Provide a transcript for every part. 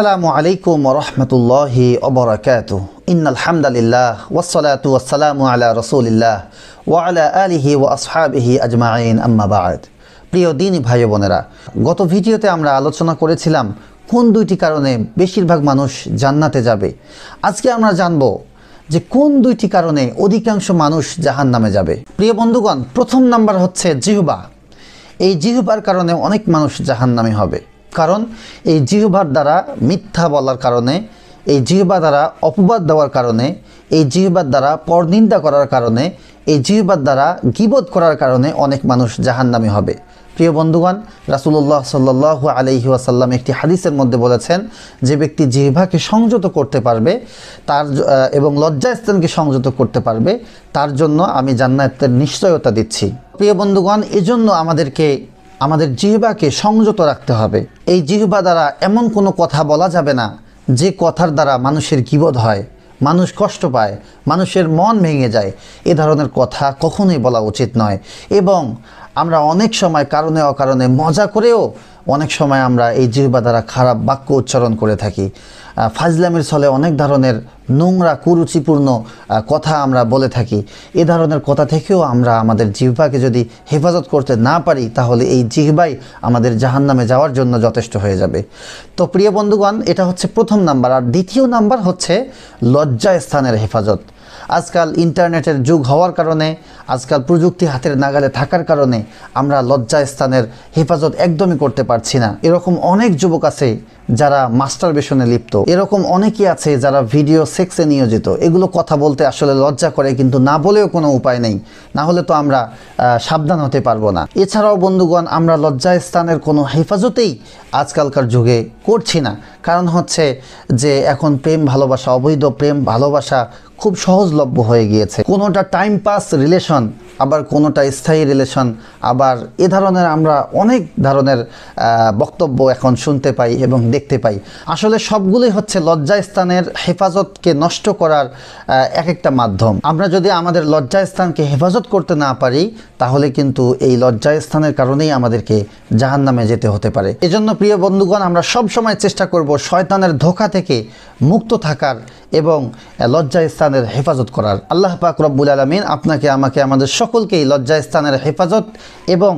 আসসালামু আলাইকুম রহমতুল্লাহি অবরাকাত ইন আলহামদুলিল্লাহ ওসলাত ওয়াসালামু আলা রসুলিল্লাহ আলা আলিহি ও আসহাবিহি আজমাইন আম্মাবাদ প্রিয় দিন ভাই বোনেরা গত ভিডিওতে আমরা আলোচনা করেছিলাম কোন দুইটি কারণে বেশিরভাগ মানুষ জান্নাতে যাবে আজকে আমরা জানব যে কোন দুইটি কারণে অধিকাংশ মানুষ জাহান নামে যাবে প্রিয় বন্ধুগণ প্রথম নাম্বার হচ্ছে জিহুবা এই জিহুবার কারণে অনেক মানুষ জাহান্নামে হবে কারণ এই জিহ্বার দ্বারা মিথ্যা বলার কারণে এই জিহ্বা দ্বারা অপবাদ দেওয়ার কারণে এই জিহ্বার দ্বারা পরনিন্দা করার কারণে এই জিহ্বার দ্বারা গিবোধ করার কারণে অনেক মানুষ জাহান্নামি হবে প্রিয় বন্ধুগণ রাসুল্লাহ সাল্লাহ আলহি ওয়াসাল্লাম একটি হাদিসের মধ্যে বলেছেন যে ব্যক্তি জিহ্বাকে সংযত করতে পারবে তার এবং লজ্জাস্থানকে সংযত করতে পারবে তার জন্য আমি জান্নাতের নিশ্চয়তা দিচ্ছি প্রিয় বন্ধুগণ এজন্য আমাদেরকে আমাদের জিহবাকে সংযত রাখতে হবে এই জিহবা দ্বারা এমন কোনো কথা বলা যাবে না যে কথার দ্বারা মানুষের কিবোধ হয় মানুষ কষ্ট পায় মানুষের মন ভেঙে যায় এ ধরনের কথা কখনোই বলা উচিত নয় এবং আমরা অনেক সময় কারণে অকারণে মজা করেও অনেক সময় আমরা এই জিহ্বা দ্বারা খারাপ বাক্য উচ্চারণ করে থাকি ফাজলামের ছলে অনেক ধরনের নোংরা কুরুচিপূর্ণ কথা আমরা বলে থাকি এ ধরনের কথা থেকেও আমরা আমাদের জিহ্বাকে যদি হেফাজত করতে না পারি তাহলে এই জিহ্বাই আমাদের জাহান্নামে যাওয়ার জন্য যথেষ্ট হয়ে যাবে তো প্রিয় বন্ধুগণ এটা হচ্ছে প্রথম নাম্বার আর দ্বিতীয় নাম্বার হচ্ছে লজ্জা স্থানের হেফাজত আজকাল ইন্টারনেটের যুগ হওয়ার কারণে আজকাল প্রযুক্তি হাতের নাগালে থাকার কারণে আমরা লজ্জা স্থানের হেফাজত একদমই করতে পারছি না এরকম অনেক যুবক আছে যারা মাস্টার বেশনে লিপ্ত এরকম অনেকেই আছে যারা ভিডিও সেক্সে নিয়োজিত এগুলো কথা বলতে আসলে লজ্জা করে কিন্তু না বলেও কোনো উপায় নেই না হলে তো আমরা সাবধান হতে পারবো না এছাড়াও বন্ধুগণ আমরা লজ্জা স্থানের কোনো হেফাজতেই আজকালকার যুগে করছি না কারণ হচ্ছে যে এখন প্রেম ভালোবাসা অবৈধ প্রেম ভালোবাসা খুব সহজলভ্য হয়ে গিয়েছে কোনোটা টাইম পাস রিলেশন আবার কোনোটা স্থায়ী রিলেশন আবার এ ধরনের আমরা অনেক ধরনের বক্তব্য এখন শুনতে পাই এবং দেখতে পাই আসলে সবগুলোই হচ্ছে লজ্জাস্থানের হেফাজতকে নষ্ট করার এক একটা মাধ্যম আমরা যদি আমাদের লজ্জাস্থানকে হেফাজত করতে না পারি তাহলে কিন্তু এই লজ্জাস্থানের কারণেই আমাদেরকে জাহান নামে যেতে হতে পারে এজন্য প্রিয় বন্ধুগণ আমরা সব সময় চেষ্টা করব করব শয়তানের ধোকা থেকে মুক্ত থাকার এবং লজ্জা স্থানের হেফাজত করার আল্লাহ পাক রব্বুল আলমিন আপনাকে আমাকে আমাদের সকলকেই লজ্জা স্থানের হেফাজত এবং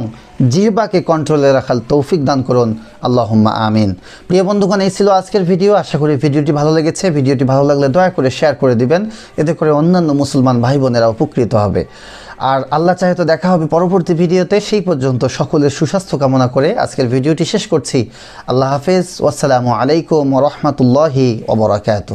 জিহবাকে কন্ট্রোলে রাখার তৌফিক দান করুন আল্লাহম্মা আমিন প্রিয় বন্ধুগণ এই ছিল আজকের ভিডিও আশা করি ভিডিওটি ভালো লেগেছে ভিডিওটি ভালো লাগলে দয়া করে শেয়ার করে দিবেন এতে করে অন্যান্য মুসলমান ভাই বোনেরা উপকৃত হবে আর আল্লাহ চাহে তো দেখা হবে পরবর্তী ভিডিওতে সেই পর্যন্ত সকলের সুস্বাস্থ্য কামনা করে আজকের ভিডিওটি শেষ করছি আল্লাহ হাফেজ ওয়াসালামু আলাইকুম রহমতুল্লাহি অবরাকাত